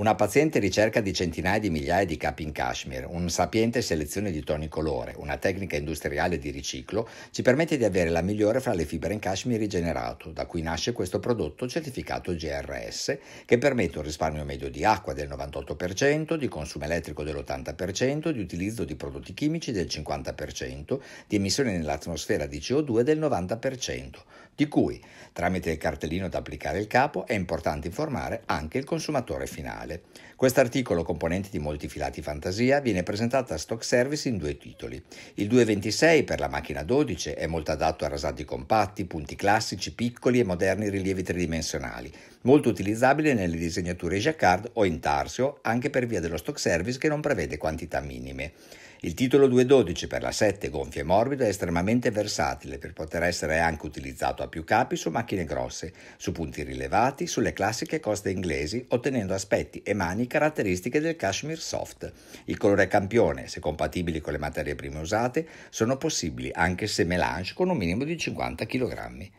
Una paziente ricerca di centinaia di migliaia di capi in cashmere, un sapiente selezione di toni colore, una tecnica industriale di riciclo ci permette di avere la migliore fra le fibre in cashmere rigenerato, da cui nasce questo prodotto certificato GRS, che permette un risparmio medio di acqua del 98%, di consumo elettrico dell'80%, di utilizzo di prodotti chimici del 50%, di emissioni nell'atmosfera di CO2 del 90% di cui, tramite il cartellino da applicare il capo, è importante informare anche il consumatore finale. Quest'articolo, componente di molti filati fantasia, viene presentato a Stock Service in due titoli. Il 226 per la macchina 12 è molto adatto a rasati compatti, punti classici, piccoli e moderni rilievi tridimensionali, molto utilizzabile nelle disegnature Jacquard o in tarsio, anche per via dello stock service che non prevede quantità minime. Il titolo 212 per la 7 gonfia e morbida è estremamente versatile per poter essere anche utilizzato a più capi su macchine grosse, su punti rilevati, sulle classiche coste inglesi, ottenendo aspetti e mani caratteristiche del cashmere soft. Il colore campione, se compatibili con le materie prime usate, sono possibili anche se melange con un minimo di 50 kg.